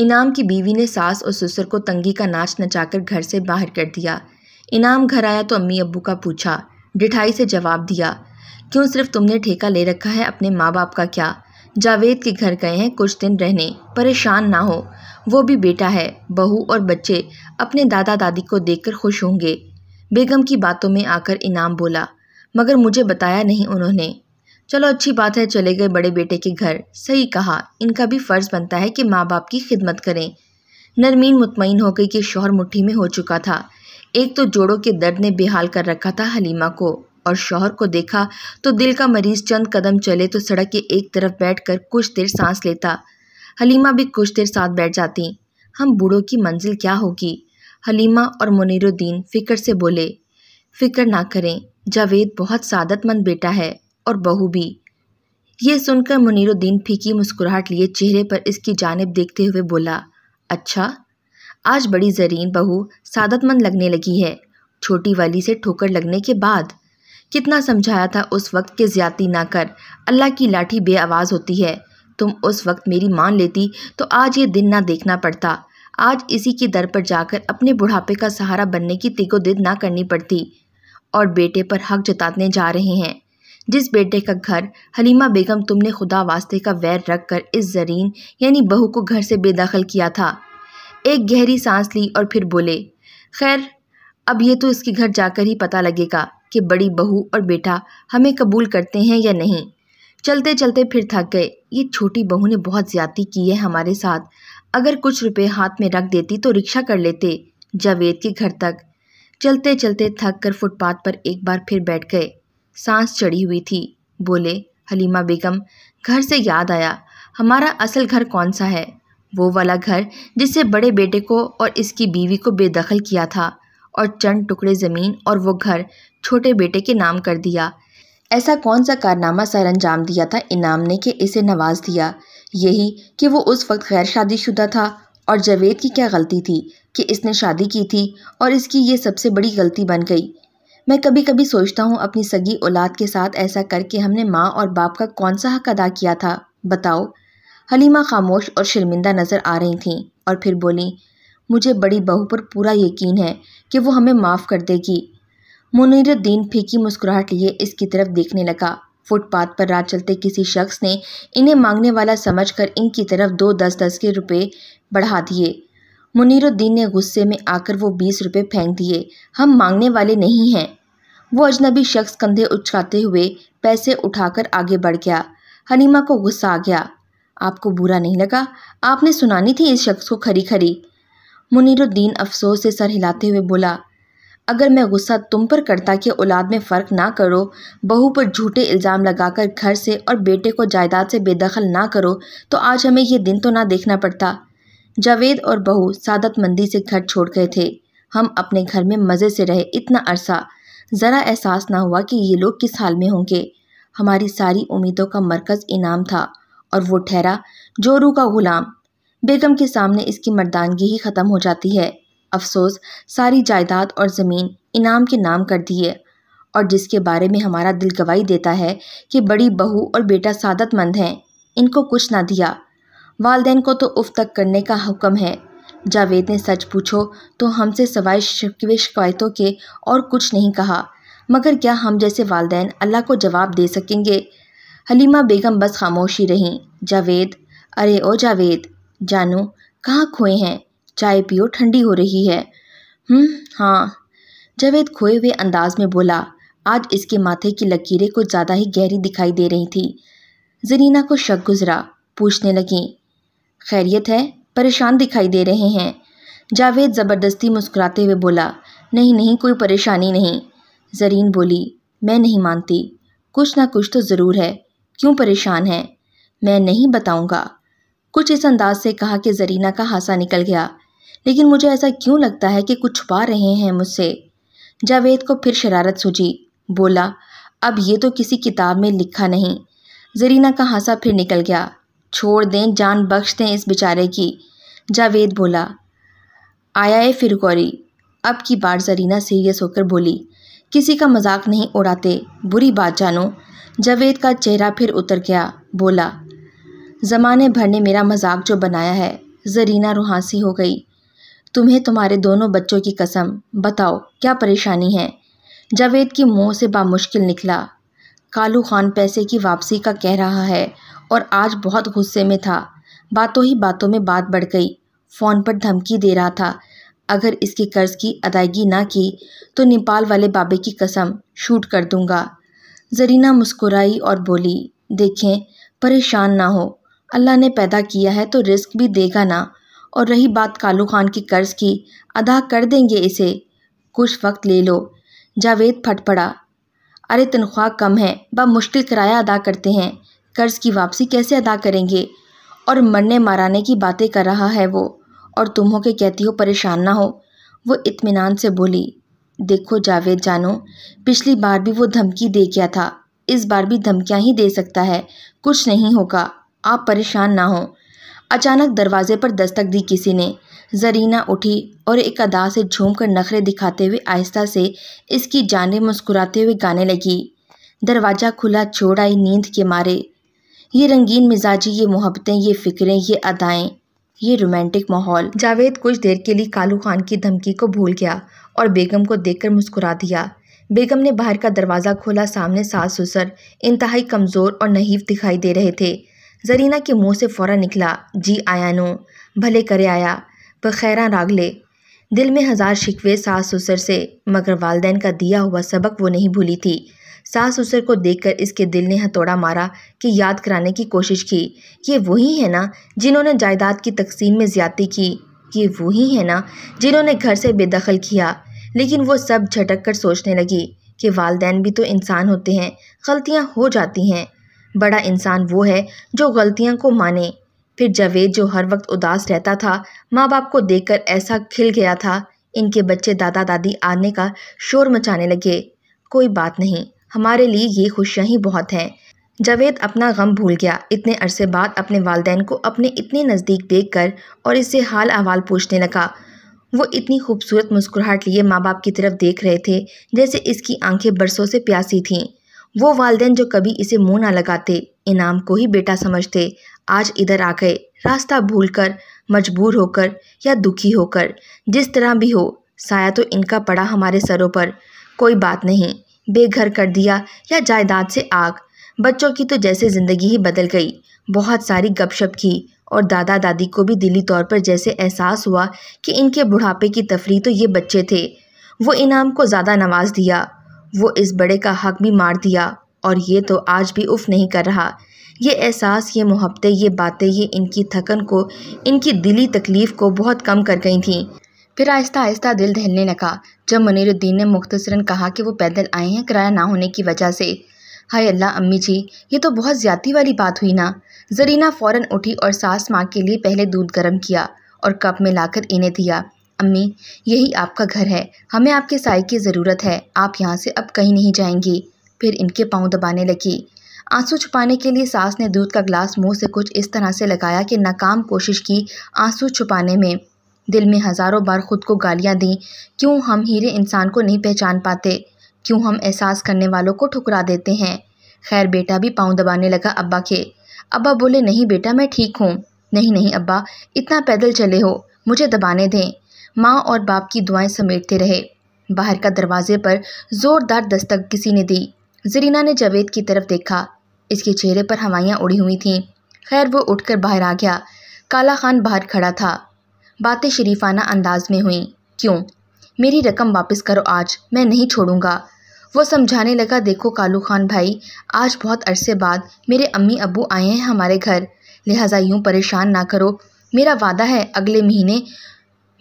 इनाम की बीवी ने सास और ससुर को तंगी का नाच नचाकर घर से बाहर कर दिया इनाम घर आया तो अम्मी अब्बू का पूछा डिठाई से जवाब दिया क्यों सिर्फ तुमने ठेका ले रखा है अपने माँ बाप का क्या जावेद के घर गए हैं कुछ दिन रहने परेशान ना हो वो भी बेटा है बहू और बच्चे अपने दादा दादी को देखकर खुश होंगे बेगम की बातों में आकर इनाम बोला मगर मुझे बताया नहीं उन्होंने चलो अच्छी बात है चले गए बड़े बेटे के घर सही कहा इनका भी फ़र्ज़ बनता है कि माँ बाप की खिदमत करें नरमीन मुतमिन हो गई कि शोहर मुट्ठी में हो चुका था एक तो जोड़ों के दर्द ने बेहाल कर रखा था हलीमा को और शोहर को देखा तो दिल का मरीज़ चंद कदम चले तो सड़क के एक तरफ बैठकर कुछ देर सांस लेता हलीमा भी कुछ देर साथ बैठ जाती हम बूढ़ों की मंजिल क्या होगी हलीमा और मुनिरुद्दीन फ़िक्र से बोले फ़िक्र ना करें जावेद बहुत सादतमंद बेटा है और बहू भी ये सुनकर मुनीरुद्दीन फीकी मुस्कुराहट लिए चेहरे पर इसकी जानब देखते हुए बोला अच्छा आज बड़ी जरीन बहू सादतमंद लगने लगी है छोटी वाली से ठोकर लगने के बाद कितना समझाया था उस वक्त के ज्यादती ना कर अल्लाह की लाठी आवाज होती है तुम उस वक्त मेरी मान लेती तो आज ये दिन ना देखना पड़ता आज इसी की दर पर जाकर अपने बुढ़ापे का सहारा बनने की तिगोदिद ना करनी पड़ती और बेटे पर हक जताने जा रहे हैं जिस बेटे का घर हलीमा बेगम तुमने खुदा वास्ते का वैर रख कर इस जरीन यानी बहू को घर से बेदखल किया था एक गहरी सांस ली और फिर बोले खैर अब ये तो इसके घर जाकर ही पता लगेगा कि बड़ी बहू और बेटा हमें कबूल करते हैं या नहीं चलते चलते फिर थक गए ये छोटी बहू ने बहुत ज़्यादती की है हमारे साथ अगर कुछ रुपए हाथ में रख देती तो रिक्शा कर लेते जावेद के घर तक चलते चलते थक कर फुटपाथ पर एक बार फिर बैठ गए सांस चढ़ी हुई थी बोले हलीमा बेगम घर से याद आया हमारा असल घर कौन सा है वो वाला घर जिसे बड़े बेटे को और इसकी बीवी को बेदखल किया था और चंद टुकड़े ज़मीन और वो घर छोटे बेटे के नाम कर दिया ऐसा कौन सा कारनामा सर अंजाम दिया था इनाम ने कि इसे नवाज दिया यही कि वो उस वक्त गैर शादीशुदा था और जावेद की क्या गलती थी कि इसने शादी की थी और इसकी ये सबसे बड़ी गलती बन गई मैं कभी कभी सोचता हूँ अपनी सगी औलाद के साथ ऐसा करके हमने माँ और बाप का कौन सा हक अदा किया था बताओ हलीमा खामोश और शर्मिंदा नज़र आ रही थीं और फिर बोली मुझे बड़ी बहू पर पूरा यकीन है कि वो हमें माफ़ कर देगी मुनीरुद्दीन फीकी मुस्कुराहट लिए इसकी तरफ देखने लगा फुटपाथ पर रात चलते किसी शख्स ने इन्हें मांगने वाला समझकर इनकी तरफ दो दस दस के रुपए बढ़ा दिए मुनीरुद्दीन ने गुस्से में आकर वो बीस रुपये फेंक दिए हम मांगने वाले नहीं हैं वो अजनबी शख्स कंधे उचकाते हुए पैसे उठाकर आगे बढ़ गया हलीमा को गुस्सा आ गया आपको बुरा नहीं लगा आपने सुनानी थी इस शख्स को खरी खरी मुनीरुद्दीन अफसोस से सर हिलाते हुए बोला अगर मैं गुस्सा तुम पर करता कि औलाद में फ़र्क ना करो बहू पर झूठे इल्ज़ाम लगाकर घर से और बेटे को जायदाद से बेदखल ना करो तो आज हमें यह दिन तो ना देखना पड़ता जावेद और बहू सादत मंदी से घर छोड़ गए थे हम अपने घर में मज़े से रहे इतना अरसा ज़रा एहसास ना हुआ कि ये लोग किस हाल में होंगे हमारी सारी उम्मीदों का मरकज़ इनाम था और वो ठहरा जोरू का गुलाम बेगम के सामने इसकी मर्दानगी ही ख़त्म हो जाती है अफसोस सारी जायदाद और ज़मीन इनाम के नाम कर दिए और जिसके बारे में हमारा दिल गवाही देता है कि बड़ी बहू और बेटा सादतमंद हैं इनको कुछ ना दिया वालदे को तो उफ तक करने का हुक्म है जावेद ने सच पूछो तो हमसे सवाए शिकायतों के और कुछ नहीं कहा मगर क्या हम जैसे वालदे अल्लाह को जवाब दे सकेंगे हलीमा बेगम बस खामोशी रहीं जावेद अरे ओ जावेद जानू कहाँ खोए हैं चाय पियो ठंडी हो रही है हम्म, हाँ जावेद खोए हुए अंदाज में बोला आज इसके माथे की लकीरें कुछ ज़्यादा ही गहरी दिखाई दे रही थी जरीना को शक गुजरा पूछने लगें खैरियत है परेशान दिखाई दे रहे हैं जावेद ज़बरदस्ती मुस्कुराते हुए बोला नहीं नहीं कोई परेशानी नहीं जरीन बोली मैं नहीं मानती कुछ ना कुछ तो ज़रूर है क्यों परेशान है मैं नहीं बताऊंगा कुछ इस अंदाज से कहा कि जरीना का हासा निकल गया लेकिन मुझे ऐसा क्यों लगता है कि कुछ छुपा रहे हैं मुझसे जावेद को फिर शरारत सूझी बोला अब ये तो किसी किताब में लिखा नहीं जरीना का हासा फिर निकल गया छोड़ दें जान बख्श दें इस बेचारे की जावेद बोला आया है फिर गौरी अब की बार जरीना सीरियस होकर बोली किसी का मजाक नहीं उड़ाते बुरी बात जानो जावेद का चेहरा फिर उतर गया बोला ज़माने भर ने मेरा मजाक जो बनाया है जरीना रुहासी हो गई तुम्हें तुम्हारे दोनों बच्चों की कसम बताओ क्या परेशानी है जावेद के मुंह से बामुश्किल निकला कालू खान पैसे की वापसी का कह रहा है और आज बहुत गुस्से में था बातों ही बातों में बात बढ़ गई फ़ोन पर धमकी दे रहा था अगर इसके कर्ज की अदायगी ना की तो नेपाल वाले बाबे की कसम शूट कर दूंगा जरीना मुस्कुराई और बोली देखें परेशान ना हो अल्लाह ने पैदा किया है तो रिस्क भी देगा ना और रही बात कालू खान की कर्ज की अदा कर देंगे इसे कुछ वक्त ले लो जावेद फट पड़ा अरे तनख्वाह कम है बा मुश्किल किराया अदा करते हैं कर्ज की वापसी कैसे अदा करेंगे और मरने मराने की बातें कर रहा है वो और तुम हो के कहती हो परेशान ना हो वो इत्मीनान से बोली देखो जावेद जानो पिछली बार भी वो धमकी दे गया था इस बार भी धमकियाँ ही दे सकता है कुछ नहीं होगा आप परेशान ना हो अचानक दरवाजे पर दस्तक दी किसी ने जरीना उठी और एक अदा से झूम कर नखरे दिखाते हुए आहिस्ता से इसकी जाने मुस्कुराते हुए गाने लगी दरवाज़ा खुला छोड़ आई नींद के मारे ये रंगीन मिजाजी ये मोहब्बतें ये फ़िक्रें ये अदाएँ ये रोमांटिक माहौल जावेद कुछ देर के लिए कालू खान की धमकी को भूल गया और बेगम को देखकर मुस्कुरा दिया बेगम ने बाहर का दरवाज़ा खोला सामने सास ससुर इंतहाई कमज़ोर और नहीफ दिखाई दे रहे थे जरीना के मुंह से फौरा निकला जी आया नो भले करे आया बखैरा रागले दिल में हज़ार शिकवे सास ससुर से मगर वालदेन का दिया हुआ सबक वो नहीं भूली थी सास ससुर को देखकर इसके दिल ने हथौड़ा मारा कि याद कराने की कोशिश की ये वही है ना जिन्होंने जायदाद की तकसीम में ज़्यादती की ये वही है ना जिन्होंने घर से बेदखल किया लेकिन वो सब झटक कर सोचने लगी कि वालदेन भी तो इंसान होते हैं गलतियाँ हो जाती हैं बड़ा इंसान वो है जो गलतियाँ को माने फिर जावेद जो हर वक्त उदास रहता था माँ बाप को देखकर ऐसा खिल गया था इनके बच्चे दादा दादी आने का शोर मचाने लगे कोई बात नहीं हमारे लिए ये खुशियाँ ही बहुत हैं जावेद अपना गम भूल गया इतने अरसे बाद अपने वालदेन को अपने इतने नज़दीक देख कर और इससे हाल अहवाल पूछने लगा वो इतनी खूबसूरत मुस्कुराहट लिए माँ बाप की तरफ देख रहे थे जैसे इसकी आंखें बरसों से प्यासी थीं वो वालदेन जो कभी इसे मुंह ना लगाते इनाम को ही बेटा समझते आज इधर आ गए रास्ता भूल कर मजबूर होकर या दुखी होकर जिस तरह भी हो साया तो इनका पड़ा हमारे सरों पर कोई बात नहीं बेघर कर दिया या जायदाद से आग बच्चों की तो जैसे ज़िंदगी ही बदल गई बहुत सारी गपशप की और दादा दादी को भी दिली तौर पर जैसे एहसास हुआ कि इनके बुढ़ापे की तफरी तो ये बच्चे थे वो इनाम को ज़्यादा नवाज दिया वो इस बड़े का हक भी मार दिया और ये तो आज भी उफ़ नहीं कर रहा ये एहसास ये मोहब्बतें ये बातें ये इनकी थकन को इनकी दिली तकलीफ़ को बहुत कम कर गई थी फिर आहिस्ता आहिस्ता दिल दहलने लगा जब मुनीरुद्दीन ने मुख्तसरन कहा कि वो पैदल आए हैं किराया ना होने की वजह से हाय अल्लाह अम्मी जी ये तो बहुत ज़्यादती वाली बात हुई ना जरीना फ़ौरन उठी और सास माँ के लिए पहले दूध गर्म किया और कप में लाकर इन्हें दिया अम्मी यही आपका घर है हमें आपके साय की ज़रूरत है आप यहाँ से अब कहीं नहीं जाएंगी फिर इनके पाँव दबाने लगी आंसू छुपाने के लिए सास ने दूध का ग्लास मुंह से कुछ इस तरह से लगाया कि नाकाम कोशिश की आंसू छुपाने में दिल में हज़ारों बार ख़ुद को गालियाँ दी क्यों हम हीरे इंसान को नहीं पहचान पाते क्यों हम एहसास करने वालों को ठुकरा देते हैं खैर बेटा भी पाँव दबाने लगा अब्बा के अब्बा बोले नहीं बेटा मैं ठीक हूँ नहीं नहीं अब्बा इतना पैदल चले हो मुझे दबाने दें माँ और बाप की दुआएं समेटते रहे बाहर का दरवाजे पर ज़ोरदार दस्तक किसी ने दी जरीना ने जावेद की तरफ देखा इसके चेहरे पर हवाइयाँ उड़ी हुई थीं खैर वो उठकर बाहर आ गया काला खान बाहर खड़ा था बातें शरीफाना अंदाज में हुई क्यों मेरी रकम वापस करो आज मैं नहीं छोड़ूंगा वो समझाने लगा देखो कालू खान भाई आज बहुत अरसे बाद मेरे अम्मी अबू आए हैं हमारे घर लिहाजा यूँ परेशान ना करो मेरा वादा है अगले महीने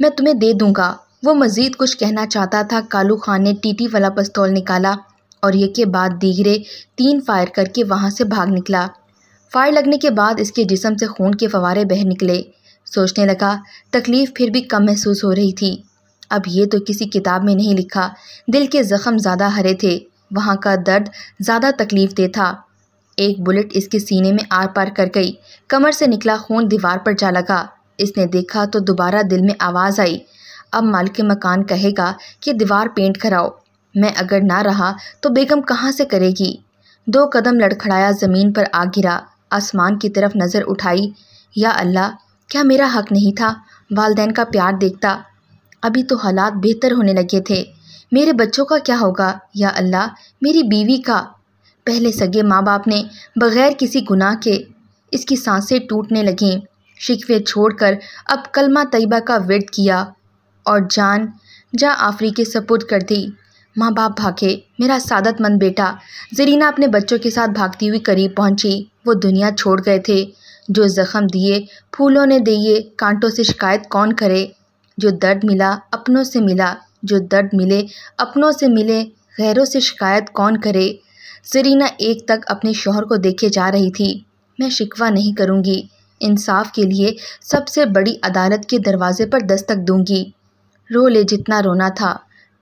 मैं तुम्हें दे दूँगा वो मज़ीद कुछ कहना चाहता था कालू खान ने टीटी वाला पस्तौल निकाला और ये के बाद दीगरे तीन फायर करके वहाँ से भाग निकला फायर लगने के बाद इसके जिसम से खून के फवारे बह निकले सोचने लगा तकलीफ़ फिर भी कम महसूस हो रही थी अब ये तो किसी किताब में नहीं लिखा दिल के ज़ख़म ज़्यादा हरे थे वहाँ का दर्द ज़्यादा तकलीफ़ दे था एक बुलेट इसके सीने में आर पार कर गई कमर से निकला खून दीवार पर जा लगा इसने देखा तो दोबारा दिल में आवाज़ आई अब मालिक मकान कहेगा कि दीवार पेंट कराओ मैं अगर ना रहा तो बेगम कहाँ से करेगी दो कदम लड़खड़ाया ज़मीन पर आ गिरा आसमान की तरफ नज़र उठाई या अल्लाह क्या मेरा हक नहीं था वालदेन का प्यार देखता अभी तो हालात बेहतर होने लगे थे मेरे बच्चों का क्या होगा या अल्लाह मेरी बीवी का पहले सगे माँ बाप ने बग़ैर किसी गुनाह के इसकी सांसें टूटने लगें शिकवे छोड़कर अब कलमा तयबा का वर्द किया और जान जा आफरी के सपुर्द कर दी माँ बाप भागे मेरा सादतमंद बेटा जरीना अपने बच्चों के साथ भागती हुई करीब पहुँची वो दुनिया छोड़ गए थे जो ज़ख्म दिए फूलों ने दिए कांटों से शिकायत कौन करे जो दर्द मिला अपनों से मिला जो दर्द मिले अपनों से मिले गैरों से शिकायत कौन करे सरीना एक तक अपने शोहर को देखे जा रही थी मैं शिकवा नहीं करूँगी इंसाफ के लिए सबसे बड़ी अदालत के दरवाजे पर दस्तक दूंगी रो ले जितना रोना था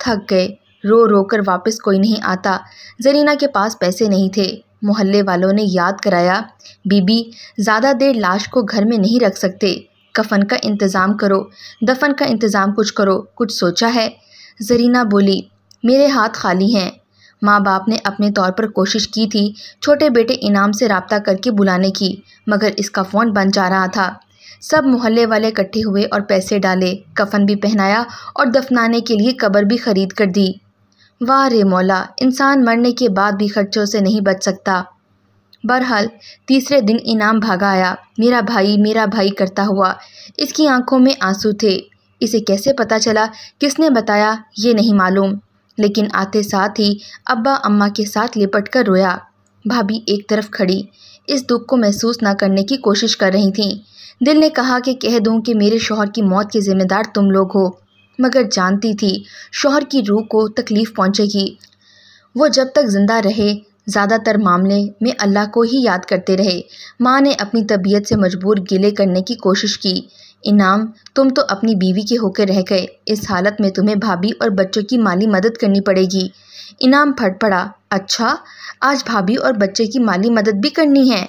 थक गए रो रो कर वापस कोई नहीं आता जरीना के पास पैसे नहीं थे मोहल्ले वालों ने याद कराया बीबी ज़्यादा देर लाश को घर में नहीं रख सकते कफन का इंतज़ाम करो दफन का इंतज़ाम कुछ करो कुछ सोचा है जरीना बोली मेरे हाथ खाली हैं माँ बाप ने अपने तौर पर कोशिश की थी छोटे बेटे इनाम से रबता करके बुलाने की मगर इसका फ़ोन बन जा रहा था सब मोहल्ले वाले इकट्ठे हुए और पैसे डाले कफन भी पहनाया और दफनाने के लिए कबर भी खरीद कर दी वाह रे मौला इंसान मरने के बाद भी खर्चों से नहीं बच सकता बहरहाल तीसरे दिन इनाम भागा आया मेरा भाई मेरा भाई करता हुआ इसकी आंखों में आंसू थे इसे कैसे पता चला किसने बताया ये नहीं मालूम लेकिन आते साथ ही अब्बा अम्मा के साथ लिपट कर रोया भाभी एक तरफ खड़ी इस दुख को महसूस ना करने की कोशिश कर रही थी दिल ने कहा कि कह दूं कि मेरे शोहर की मौत के ज़िम्मेदार तुम लोग हो मगर जानती थी शोहर की रूह को तकलीफ़ पहुँचेगी वो जब तक ज़िंदा रहे ज़्यादातर मामले में अल्लाह को ही याद करते रहे माँ ने अपनी तबीयत से मजबूर गिले करने की कोशिश की इनाम तुम तो अपनी बीवी के होकर रह गए इस हालत में तुम्हें भाभी और बच्चों की माली मदद करनी पड़ेगी इनाम फट पड़ा अच्छा आज भाभी और बच्चे की माली मदद भी करनी है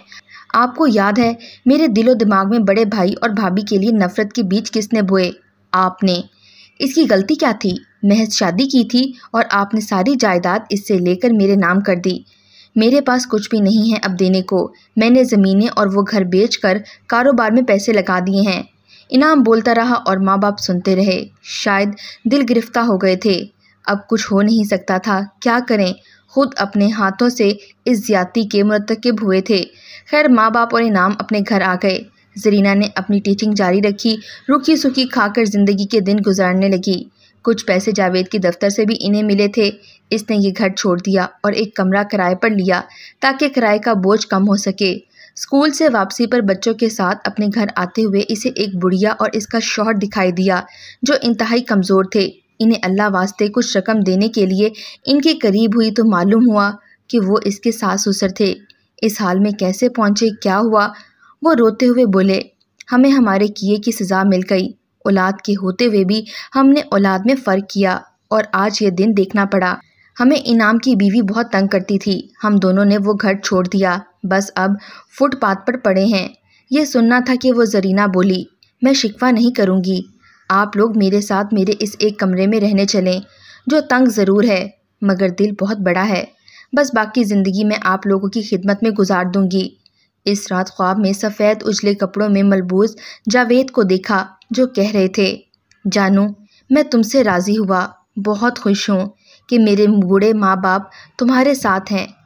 आपको याद है मेरे दिलो दिमाग में बड़े भाई और भाभी के लिए नफ़रत के बीच किसने बोए आपने इसकी गलती क्या थी महज शादी की थी और आपने सारी जायदाद इससे लेकर मेरे नाम कर दी मेरे पास कुछ भी नहीं है अब देने को मैंने ज़मीनें और वो घर बेच कर कारोबार में पैसे लगा दिए हैं इनाम बोलता रहा और माँ बाप सुनते रहे शायद दिल गिरफ्तार हो गए थे अब कुछ हो नहीं सकता था क्या करें खुद अपने हाथों से इस ज्यादती के मरतकब हुए थे खैर माँ बाप और इनाम अपने घर आ गए जरीना ने अपनी टीचिंग जारी रखी रुखी सुखी खाकर ज़िंदगी के दिन गुजारने लगी कुछ पैसे जावेद के दफ्तर से भी इन्हें मिले थे इसने ये घर छोड़ दिया और एक कमरा किराए पर लिया ताकि किराए का बोझ कम हो सके स्कूल से वापसी पर बच्चों के साथ अपने घर आते हुए इसे एक बुढ़िया और इसका शौहर दिखाई दिया जो इंतहाई कमज़ोर थे इन्हें अल्लाह वास्ते कुछ रकम देने के लिए इनके करीब हुई तो मालूम हुआ कि वो इसके सास ससुर थे इस हाल में कैसे पहुँचे क्या हुआ वो रोते हुए बोले हमें हमारे किए की सज़ा मिल गई औलाद के होते हुए भी हमने औलाद में फ़र्क किया और आज ये दिन देखना पड़ा हमें इनाम की बीवी बहुत तंग करती थी हम दोनों ने वो घर छोड़ दिया बस अब फुटपाथ पर पड़े हैं ये सुनना था कि वो जरीना बोली मैं शिकवा नहीं करूँगी आप लोग मेरे साथ मेरे इस एक कमरे में रहने चलें जो तंग ज़रूर है मगर दिल बहुत बड़ा है बस बाकी ज़िंदगी मैं आप लोगों की खिदमत में गुजार दूँगी इस रात ख्वाब में सफ़ेद उजले कपड़ों में मलबूज जावेद को देखा जो कह रहे थे जानू मैं तुमसे राज़ी हुआ बहुत खुश हूँ कि मेरे बूढ़े माँ बाप तुम्हारे साथ हैं